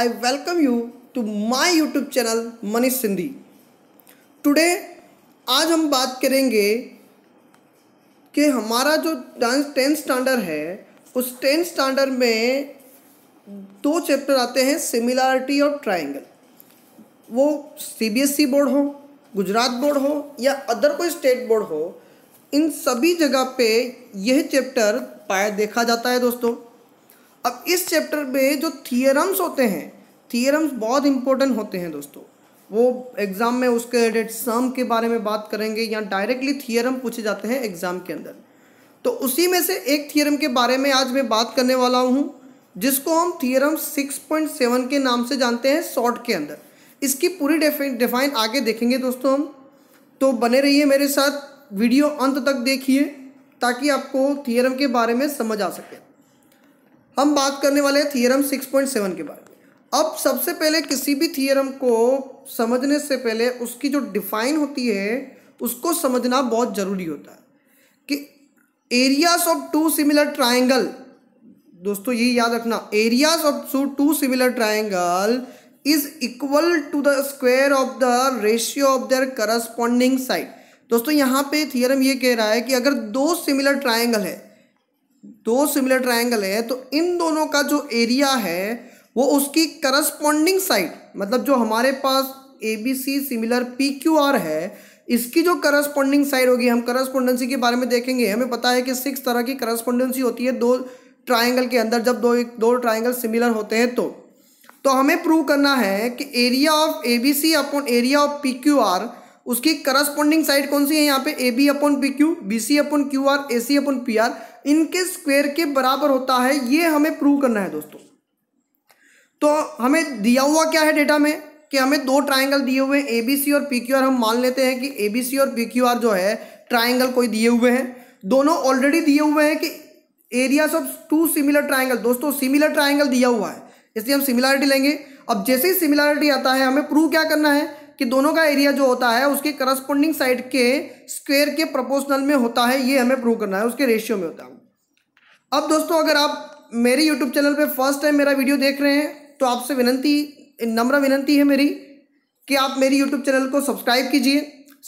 I welcome you to my YouTube channel Manish Sindhi Today आज हम बात करेंगे कि हमारा जो डांस टेंथ स्टैंडर्ड है उस टेंथ स्टैंडर्ड में दो चैप्टर आते हैं सिमिलरिटी और ट्राइंगल वो C B S E board हो गुजरात बोर्ड हो या अदर कोई स्टेट बोर्ड हो इन सभी जगह पे यह चैप्टर पाया देखा जाता है दोस्तों अब इस चैप्टर में जो थियरम्स होते हैं थियरम्स बहुत इंपॉर्टेंट होते हैं दोस्तों वो एग्ज़ाम में उसके रिलेटेड सम के बारे में बात करेंगे या डायरेक्टली थियरम पूछे जाते हैं एग्ज़ाम के अंदर तो उसी में से एक थियरम के बारे में आज मैं बात करने वाला हूँ जिसको हम थियरम 6.7 के नाम से जानते हैं शॉर्ट के अंदर इसकी पूरी डिफाइन आगे देखेंगे दोस्तों हम तो बने रहिए मेरे साथ वीडियो अंत तक देखिए ताकि आपको थियरम के बारे में समझ आ सके हम बात करने वाले हैं थियरम 6.7 के बारे में अब सबसे पहले किसी भी थियरम को समझने से पहले उसकी जो डिफाइन होती है उसको समझना बहुत ज़रूरी होता है कि areas of two similar triangle दोस्तों ये याद रखना areas of two two similar triangle is equal to the square of the ratio of their corresponding side दोस्तों यहाँ पे थियरम ये कह रहा है कि अगर दो सिमिलर ट्राइंगल है दो सिमिलर ट्राइंगल है तो इन दोनों का जो एरिया है वो उसकी करस्पॉन्डिंग साइड मतलब जो हमारे पास A B C similar P Q R है इसकी जो करस्पॉन्डिंग साइड होगी हम करस्पॉन्डेंसी के बारे में देखेंगे हमें पता है कि सिक्स तरह की करस्पॉन्डेंसी होती है दो ट्राइंगल के अंदर जब दो एक दो ट्राइंगल सिमिलर होते हैं तो तो हमें प्रूव करना है कि area of A B C upon area of P Q R उसकी करस्पॉन्डिंग साइड कौन सी है यहाँ पे A B upon P Q B C upon Q R A C upon P R इनके स्क्वेयर के बराबर होता है ये हमें प्रूव करना है दोस्तों तो हमें दिया हुआ क्या है डेटा में कि हमें दो ट्राइंगल दिए हुए हैं ए बी सी और पी क्यू आर हम मान लेते हैं कि ए बी सी और पी क्यू आर जो है ट्राइंगल कोई दिए हुए हैं दोनों ऑलरेडी दिए हुए हैं कि areas of two similar triangle दोस्तों सिमिलर ट्राइंगल दिया हुआ है इसलिए हम सिमिलरिटी लेंगे अब जैसे ही सिमिलरिटी आता है हमें प्रूव क्या करना है कि दोनों का एरिया जो होता है उसके करस्पोंडिंग साइड के स्क्वेयर के प्रोपोर्शनल में होता है ये हमें प्रूव करना है उसके रेशियो में होता है अब दोस्तों अगर आप मेरे यूट्यूब चैनल पर फर्स्ट टाइम मेरा वीडियो देख रहे हैं तो आपसे विनंती नम्र विनंती है मेरी कि आप मेरी यूट्यूब चैनल को सब्सक्राइब कीजिए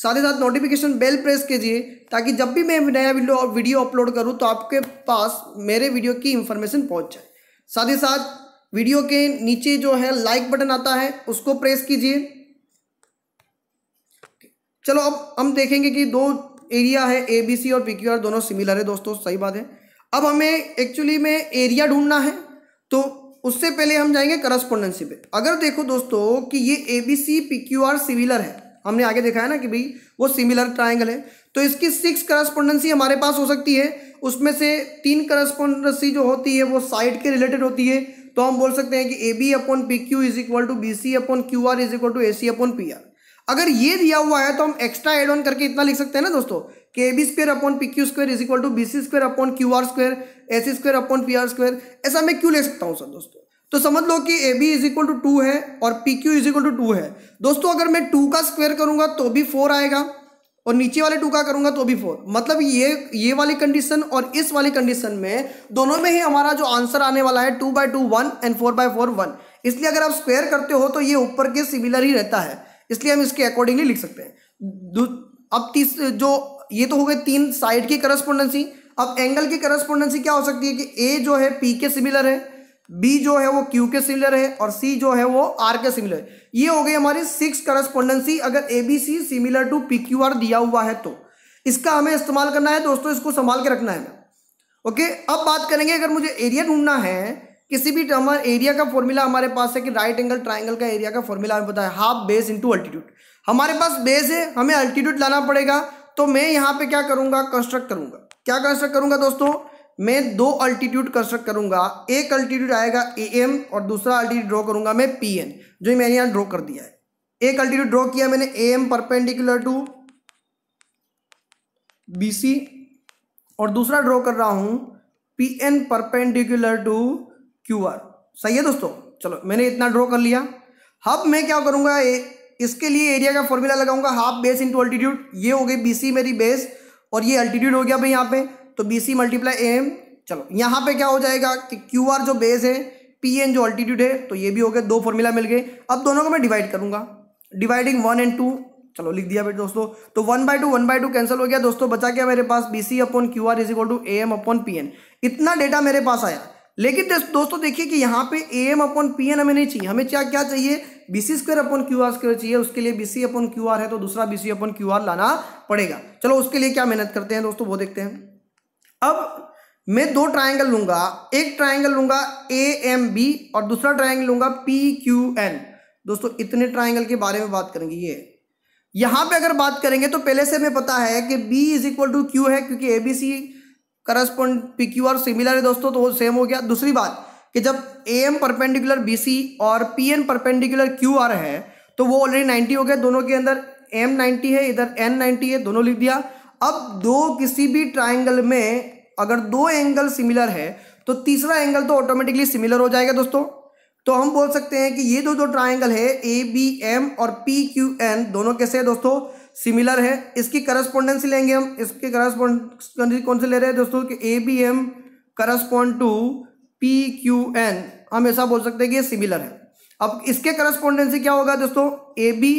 साथ ही साथ नोटिफिकेशन बेल प्रेस कीजिए ताकि जब भी मैं नया वीडियो वीडियो अपलोड करूँ तो आपके पास मेरे वीडियो की इंफॉर्मेशन पहुँच जाए साथ ही साथ वीडियो के नीचे जो है लाइक बटन आता है उसको प्रेस कीजिए चलो अब हम देखेंगे कि दो एरिया है ए बी सी और पी क्यू आर दोनों सिमिलर है दोस्तों सही बात है अब हमें एक्चुअली में एरिया ढूंढना है तो उससे पहले हम जाएंगे करस्पोंडेंसी पे अगर देखो दोस्तों कि ये A B C P Q R similar है हमने आगे देखा है ना कि भाई वो सिमिलर ट्राइंगल है तो इसकी सिक्स करस्पोंडेंसी हमारे पास हो सकती है उसमें से तीन करस्पोंडेंसी जो होती है वो साइड के रिलेटेड होती है तो हम बोल सकते हैं कि A B upon P Q is equal to B C upon Q R is equal to A C upon P R अगर ये दिया हुआ है तो हम एक्स्ट्रा एड ऑन करके इतना लिख सकते हैं ना दोस्तों के B square upon P Q square is equal to B C square upon Q R square A C square upon P R square ऐसा मैं क्यों ले सकता हूँ सर दोस्तों तो समझ लो कि A B is equal to two है और P Q is equal to two है दोस्तों अगर मैं टू का स्क्वेयर करूंगा तो भी फोर आएगा और नीचे वाले टू का करूंगा तो भी फोर मतलब ये ये वाली कंडीशन और इस वाली कंडीशन में दोनों में ही हमारा जो आंसर आने वाला है two by two one and four by four one इसलिए अगर आप स्क्वेयर करते हो तो ये ऊपर के सिमिलर ही रहता है इसलिए हम इसके अकॉर्डिंगली लिख सकते हैं अब तीस जो ये तो हो गए तीन साइड की करस्पोंडेंसी अब एंगल की करस्पोंडेंसी क्या हो सकती है कि ए जो है पी के सिमिलर है बी जो है वो क्यू के सिमिलर है और सी जो है वो आर के सिमिलर है ये हो गई हमारी सिक्स करस्पोंडेंसी अगर A B C similar to P Q R दिया हुआ है तो इसका हमें इस्तेमाल करना है दोस्तों इसको संभाल के रखना है ओके अब बात करेंगे अगर मुझे एरिया ढूंढना है किसी भी टर्म एरिया का फॉर्मूला हमारे पास है कि राइट एंगल ट्राइंगल का एरिया का फॉर्मूला हमें पता है हाफ बेस इंटू अल्टीट्यूड हमारे पास बेस है हमें अल्टीट्यूड लाना पड़ेगा तो मैं यहाँ पे क्या करूँगा कंस्ट्रक्ट करूँगा क्या कंस्ट्रक्ट करूँगा दोस्तों मैं दो अल्टीट्यूड कंस्ट्रक्ट करूँगा एक अल्टीट्यूड आएगा ए एम और दूसरा अल्टीट्यूड ड्रॉ करूँगा मैं पी एन जो मैंने यहाँ ड्रॉ कर दिया है एक अल्टीट्यूड ड्रॉ किया मैंने A M perpendicular to B C और दूसरा ड्रॉ कर रहा हूँ P N perpendicular to Q R सही है दोस्तों चलो मैंने इतना ड्रॉ कर लिया हब मैं क्या ए, इसके लिए एरिया का फॉर्मूला लगाऊंगा हाफ बेस इंटू अल्टीट्यूड ये हो गई बी मेरी बेस और ये अल्टीट्यूड हो गया भाई यहाँ पे तो बी सी मल्टीप्लाई एम चलो यहाँ पे क्या हो जाएगा कि क्यू आर जो बेस है पी एन जो अल्टीट्यूड है तो ये भी हो गया दो फॉर्मूला मिल गए अब दोनों को मैं डिवाइड करूंगा डिवाइडिंग वन एंड टू चलो लिख दिया बेटे दोस्तों तो one by two one by two cancel हो गया दोस्तों बचा क्या मेरे पास B C upon Q R is equal to A M upon P N इतना डेटा मेरे पास आया लेकिन दोस्तों देखिए कि यहाँ पे A M upon P N हमें नहीं चाहिए हमें क्या क्या चाहिए B C square upon Q R square चाहिए उसके लिए B C upon Q R है तो दूसरा B C upon Q R लाना पड़ेगा चलो उसके लिए क्या मेहनत करते हैं दोस्तों वो देखते हैं अब मैं दो ट्राइंगल लूंगा एक ट्राइंगल लूंगा ए एम बी और दूसरा ट्राइंगल लूंगा पी क्यू एन दोस्तों इतने ट्राइंगल के बारे में बात करेंगे ये यहाँ पे अगर बात करेंगे तो पहले से हमें पता है कि B is equal to Q है क्योंकि A B C correspond P Q R similar है दोस्तों तो वो सेम हो गया दूसरी बात कि जब A M perpendicular B C और P N perpendicular Q R है तो वो ऑलरेडी नाइन्टी हो गया दोनों के अंदर एम नाइन्टी है इधर एन नाइन्टी है दोनों लिख दिया अब दो किसी भी ट्राइंगल में अगर दो एंगल सिमिलर है तो तीसरा एंगल तो ऑटोमेटिकली सिमिलर हो जाएगा दोस्तों तो हम बोल सकते हैं कि ये दो दो ट्राइंगल है ए बी एम और पी क्यू एन दोनों कैसे है दोस्तों सिमिलर है इसकी करस्पोंडेंसी लेंगे हम इसके करस्पोंडेंसी कौन से ले रहे हैं दोस्तों कि A B M correspond to P Q N हम ऐसा बोल सकते हैं कि ये सिमिलर है अब इसके करस्पोंडेंसी क्या होगा दोस्तों A B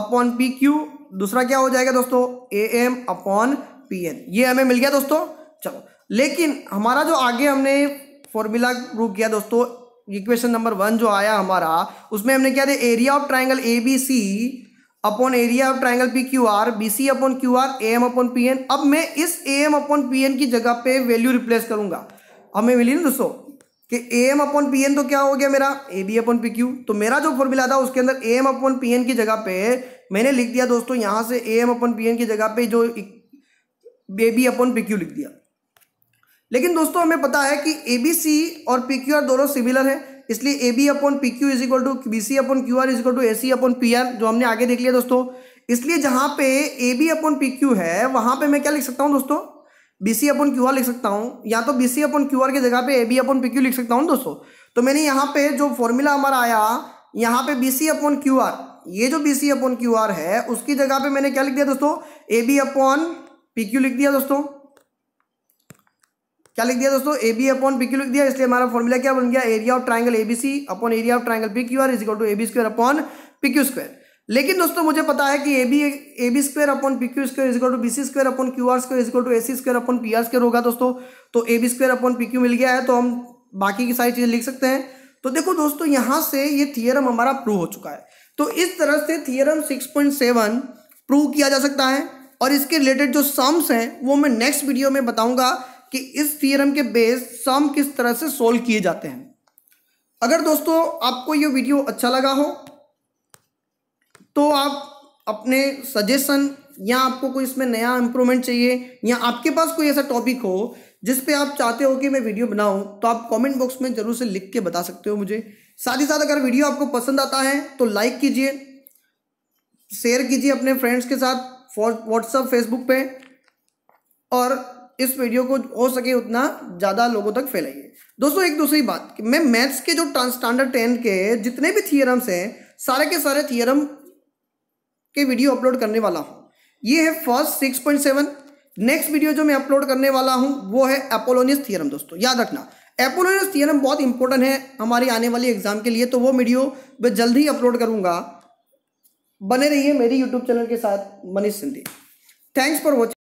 upon P Q दूसरा क्या हो जाएगा दोस्तों A M upon P N ये हमें मिल गया दोस्तों चलो लेकिन हमारा जो आगे हमने फॉर्मूला प्रूव किया दोस्तों इक्वेशन नंबर वन जो आया हमारा उसमें हमने क्या दिया area of triangle A B C upon area of triangle P Q R B C upon Q R A M upon P N अब मैं इस A M upon P N की जगह पे वैल्यू रिप्लेस करूंगा हमें मिली ना दोस्तों कि A M upon P N तो क्या हो गया मेरा A B upon P Q तो मेरा जो फॉर्मूला था उसके अंदर A M upon P N की जगह पे मैंने लिख दिया दोस्तों यहां से A M upon P N की जगह पे जो A B upon P Q लिख दिया लेकिन दोस्तों हमें पता है कि ए बी सी और पी क्यू आर दोनों सिमिलर हैं इसलिए A B upon P Q is equal to B C upon Q R is equal to A C upon P R जो हमने आगे देख लिया दोस्तों इसलिए जहां पे A B upon P Q है वहां पे मैं क्या लिख सकता हूँ दोस्तों B C upon Q R लिख सकता हूँ या तो B C upon Q are की जगह पे A B upon P Q लिख सकता हूँ दोस्तों तो मैंने यहाँ पे जो फॉर्मूला हमारा आया यहाँ पे B C upon Q R ये जो B C upon Q R है उसकी जगह पे मैंने क्या लिख दिया दोस्तों A B upon P Q लिख दिया दोस्तों क्या लिख दिया दोस्तों A B upon P Q लिख दिया इसलिए हमारा फॉर्मूला क्या बन गया area of triangle A B C upon area of triangle P Q R is equal to A B square upon P Q square लेकिन दोस्तों मुझे पता है कि A B A B square upon P Q square equal to B C square upon Q R square equal to A C square upon P R square होगा दोस्तों तो A B square upon P Q मिल गया है तो हम बाकी की सारी चीज़ें लिख सकते हैं तो देखो दोस्तों यहाँ से ये थियरम हमारा प्रूव हो चुका है तो इस तरह से theorem six point seven prove किया जा सकता है और इसके रिलेटेड जो सम्स हैं वो मैं नेक्स्ट वीडियो में बताऊंगा कि इस थियरम के बेस सम किस तरह से सोल्व किए जाते हैं अगर दोस्तों आपको ये वीडियो अच्छा लगा हो तो आप अपने सजेशन या आपको कोई इसमें नया इम्प्रूवमेंट चाहिए या आपके पास कोई ऐसा टॉपिक हो जिस पे आप चाहते हो कि मैं वीडियो बनाऊं तो आप कमेंट बॉक्स में ज़रूर से लिख के बता सकते हो मुझे साथ ही साथ अगर वीडियो आपको पसंद आता है तो लाइक कीजिए शेयर कीजिए अपने फ्रेंड्स के साथ व्हाट्सअप फेसबुक पे और इस वीडियो को हो सके उतना ज़्यादा लोगों तक फैलाइए दोस्तों एक दूसरी बात कि मैं मैथ्स के जो स्टैंडर्ड टेन के जितने भी थियरम्स हैं सारे के सारे थियरम के वीडियो अपलोड करने वाला हूँ ये है first six point seven next video जो मैं अपलोड करने वाला हूँ वो है एपोलोनियस थियरम दोस्तों याद रखना एपोलोनियस थियरम बहुत इंपॉर्टेंट है हमारी आने वाली एग्जाम के लिए तो वो वीडियो मैं जल्द ही अपलोड करूँगा बने रहिए मेरी यूट्यूब चैनल के साथ Manish Sindhi thanks for watching